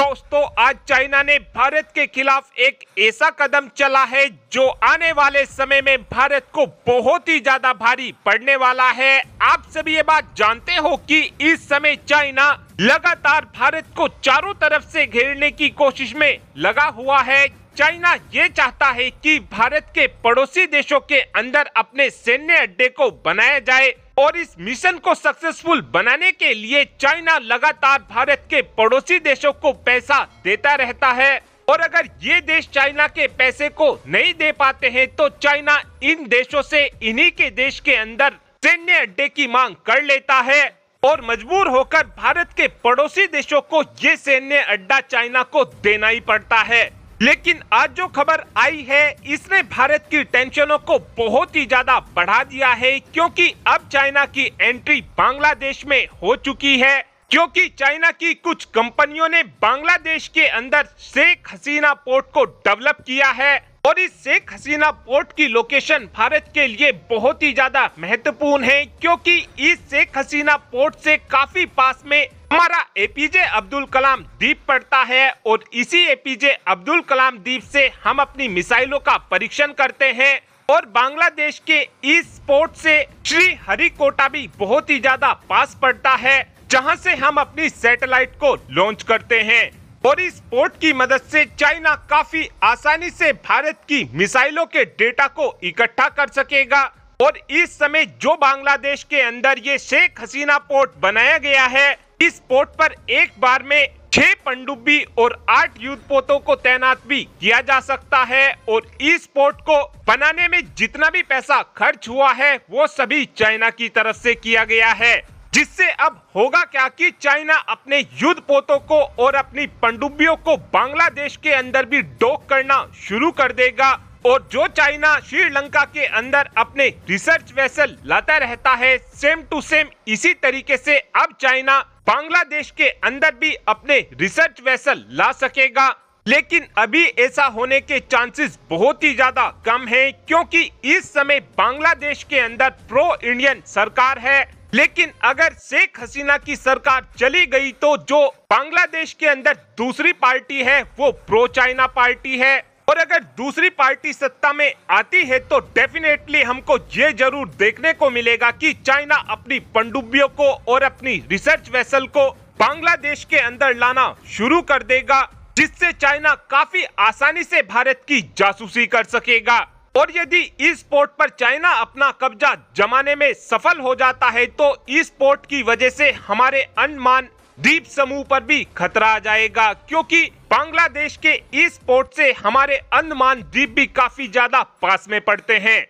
दोस्तों आज चाइना ने भारत के खिलाफ एक ऐसा कदम चला है जो आने वाले समय में भारत को बहुत ही ज्यादा भारी पड़ने वाला है आप सभी ये बात जानते हो कि इस समय चाइना लगातार भारत को चारों तरफ से घेरने की कोशिश में लगा हुआ है चाइना ये चाहता है कि भारत के पड़ोसी देशों के अंदर अपने सैन्य अड्डे को बनाया जाए और इस मिशन को सक्सेसफुल बनाने के लिए चाइना लगातार भारत के पड़ोसी देशों को पैसा देता रहता है और अगर ये देश चाइना के पैसे को नहीं दे पाते हैं तो चाइना इन देशों से इन्हीं के देश के अंदर सैन्य अड्डे की मांग कर लेता है और मजबूर होकर भारत के पड़ोसी देशों को ये सैन्य अड्डा चाइना को देना ही पड़ता है लेकिन आज जो खबर आई है इसने भारत की टेंशनों को बहुत ही ज्यादा बढ़ा दिया है क्योंकि अब चाइना की एंट्री बांग्लादेश में हो चुकी है क्योंकि चाइना की कुछ कंपनियों ने बांग्लादेश के अंदर शेख हसीना पोर्ट को डेवलप किया है और इस शेख हसीना पोर्ट की लोकेशन भारत के लिए बहुत ही ज्यादा महत्वपूर्ण है क्योंकि इस शेख हसीना पोर्ट से काफी पास में हमारा एपीजे अब्दुल कलाम द्वीप पड़ता है और इसी एपीजे अब्दुल कलाम द्वीप से हम अपनी मिसाइलों का परीक्षण करते हैं और बांग्लादेश के इस पोर्ट से श्री हरिकोटा भी बहुत ही ज्यादा पास पड़ता है जहां से हम अपनी सैटेलाइट को लॉन्च करते हैं पोर्ट की मदद से चाइना काफी आसानी से भारत की मिसाइलों के डेटा को इकट्ठा कर सकेगा और इस समय जो बांग्लादेश के अंदर ये शेख हसीना पोर्ट बनाया गया है इस पोर्ट पर एक बार में छह पंडुबी और आठ युद्ध पोतों को तैनात भी किया जा सकता है और इस पोर्ट को बनाने में जितना भी पैसा खर्च हुआ है वो सभी चाइना की तरफ से किया गया है जिससे अब होगा क्या कि चाइना अपने युद्ध पोतों को और अपनी पंडुबियों को बांग्लादेश के अंदर भी डोक करना शुरू कर देगा और जो चाइना श्रीलंका के अंदर अपने रिसर्च वेसल लाता रहता है सेम टू सेम इसी तरीके से अब चाइना बांग्लादेश के अंदर भी अपने रिसर्च वेसल ला सकेगा लेकिन अभी ऐसा होने के चांसेस बहुत ही ज्यादा कम हैं क्योंकि इस समय बांग्लादेश के अंदर प्रो इंडियन सरकार है लेकिन अगर शेख हसीना की सरकार चली गई तो जो बांग्लादेश के अंदर दूसरी पार्टी है वो प्रो चाइना पार्टी है और अगर दूसरी पार्टी सत्ता में आती है तो डेफिनेटली हमको ये जरूर देखने को मिलेगा कि चाइना अपनी पंडुबियों को और अपनी रिसर्च वेसल को बांग्लादेश के अंदर लाना शुरू कर देगा जिससे चाइना काफी आसानी से भारत की जासूसी कर सकेगा और यदि इस पोर्ट पर चाइना अपना कब्जा जमाने में सफल हो जाता है तो इस पोर्ट की वजह से हमारे अंडमान द्वीप समूह पर भी खतरा आ जाएगा क्योंकि बांग्लादेश के इस पोर्ट से हमारे अंडमान द्वीप भी काफी ज्यादा पास में पड़ते हैं